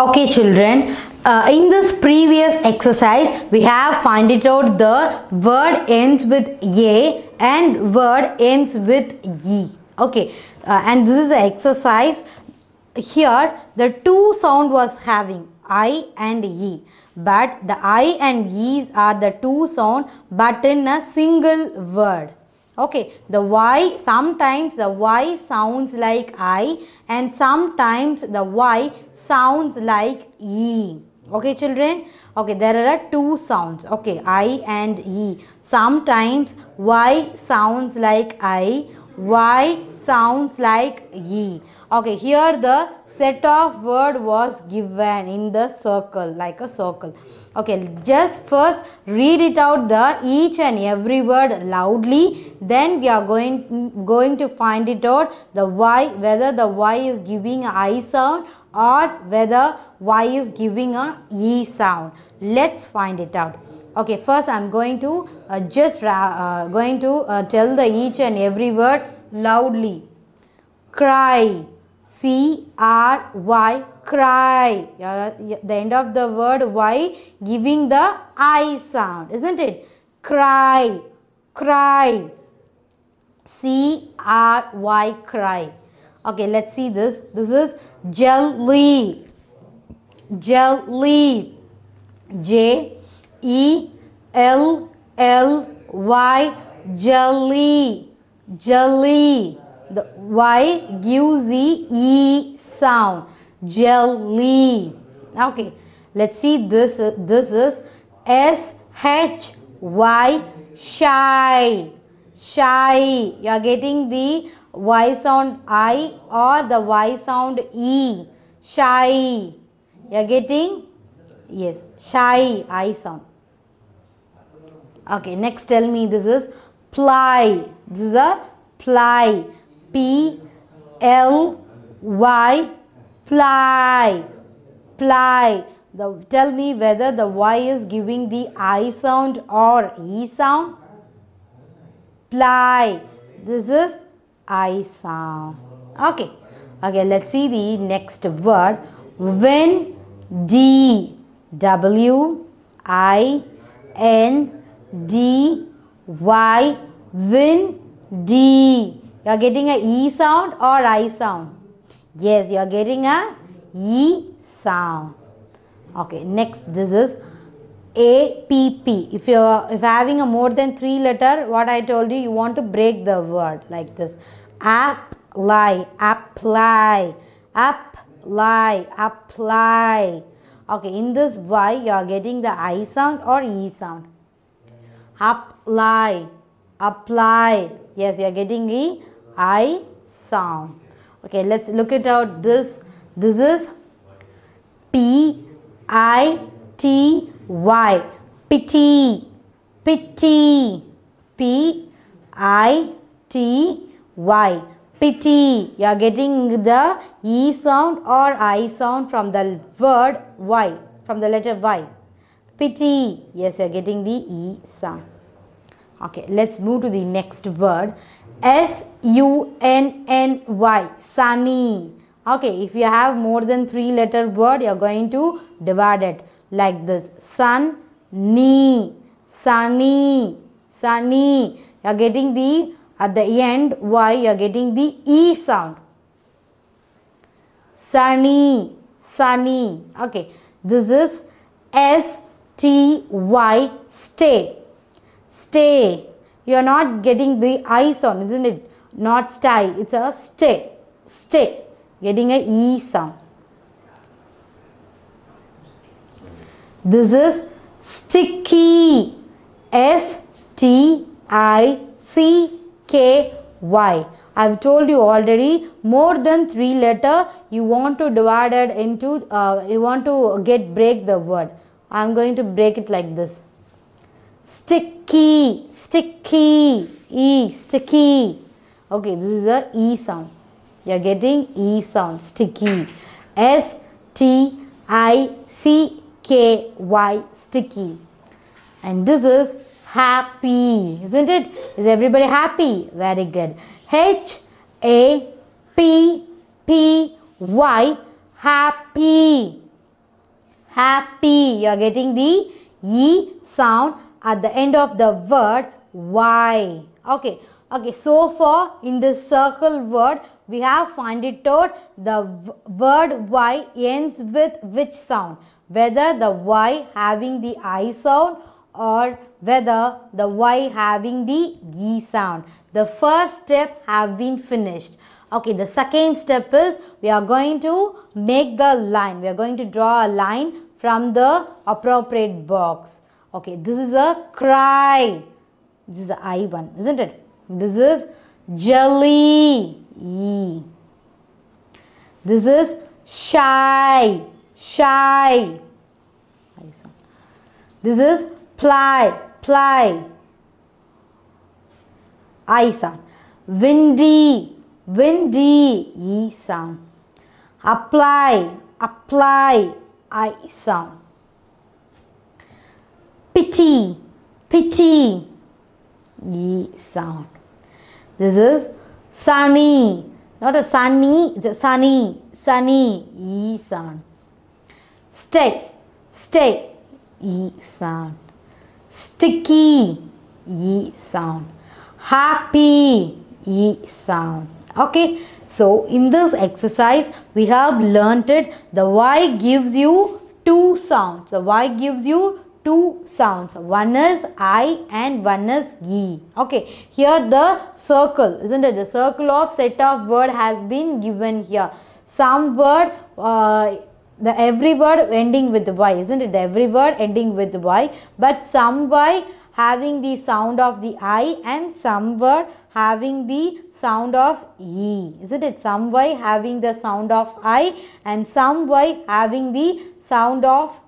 Okay children, uh, in this previous exercise we have find it out the word ends with A and word ends with E. Okay uh, and this is the exercise here the two sound was having I and E but the I and E's are the two sound but in a single word. Okay, the Y, sometimes the Y sounds like I and sometimes the Y sounds like E. Okay, children? Okay, there are two sounds. Okay, I and E. Sometimes Y sounds like I, Y sounds like E. Okay, here the set of word was given in the circle, like a circle. Okay, just first read it out the each and every word loudly. Then we are going, going to find it out the Y, whether the Y is giving a I sound or whether Y is giving a E sound. Let's find it out okay first i'm going to uh, just uh, uh going to uh, tell the each and every word loudly. Cry. C R Y cry. The end of the word Y giving the I sound, isn't it? Cry. Cry. C R Y cry. Okay, let's see this. This is jelly. Jelly. J E L L Y jelly jelly. The Y gives the E sound. Jelly. Okay. Let's see this. this is S H Y shy. Shy. You are getting the Y sound I or the Y sound E. Shy. You are getting? Yes. Shy. I sound. Okay. Next tell me this is ply. This is a ply p l y ply ply the, tell me whether the y is giving the i sound or e sound ply this is i sound okay okay let's see the next word when d w i n d y win D. You are getting a E sound or I sound? Yes, you are getting a E sound. Okay, next this is APP. If you are if having a more than three letter, what I told you, you want to break the word like this. Apply, apply, apply, apply. Okay, in this Y, you are getting the I sound or E sound. Apply apply yes you are getting the i sound okay let's look it out this this is p i t y pity pity p i t y pity you are getting the e sound or i sound from the word y from the letter y pity yes you are getting the e sound Okay, let's move to the next word. S-U-N-N-Y, sunny. Okay, if you have more than three letter word, you're going to divide it like this. Sun, knee, sunny, sunny. You're getting the, at the end, Y, you're getting the E sound. Sunny, sunny. Okay, this is S-T-Y, stay stay. You are not getting the I sound, isn't it? Not stay, it's a stay, stay, getting a E sound. This is sticky, S-T-I-C-K-Y. I've told you already more than three letter you want to divide it into uh, you want to get break the word. I'm going to break it like this sticky sticky e sticky okay this is a e sound you are getting e sound sticky s t i c k y sticky and this is happy isn't it is everybody happy very good h a p p y happy happy you are getting the e sound at the end of the word why. Okay. Okay, so far, in this circle word, we have find it out the word Y ends with which sound. Whether the Y having the I sound or whether the Y having the g sound. The first step have been finished. Okay, the second step is we are going to make the line. We are going to draw a line from the appropriate box. Okay, this is a cry. This is the I one, isn't it? This is jelly. E. This is shy. Shy. This is ply. Ply. I sound. Windy. Windy. E sound. Apply. Apply. I sound pity, pity. y sound. This is sunny, not a sunny, it's a sunny, sunny. y sound. Stick, stick. y sound. Sticky. y sound. Happy. y sound. Okay. So in this exercise we have learnt it the Y gives you two sounds. The Y gives you two sounds one is i and one is e okay here the circle isn't it the circle of set of word has been given here some word uh, the every word ending with y isn't it the every word ending with y but some y having the sound of the i and some word having the sound of e isn't it some y having the sound of i and some y having the sound of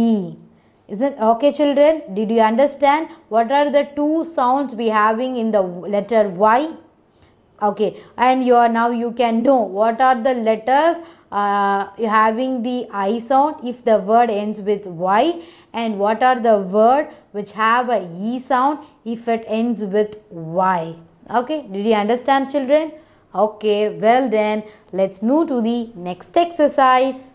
e isn't okay, children? Did you understand? What are the two sounds we having in the letter Y? Okay, and you are now you can know what are the letters uh, having the I sound if the word ends with Y and what are the word which have a E sound if it ends with Y. Okay, did you understand children? Okay, well then let's move to the next exercise.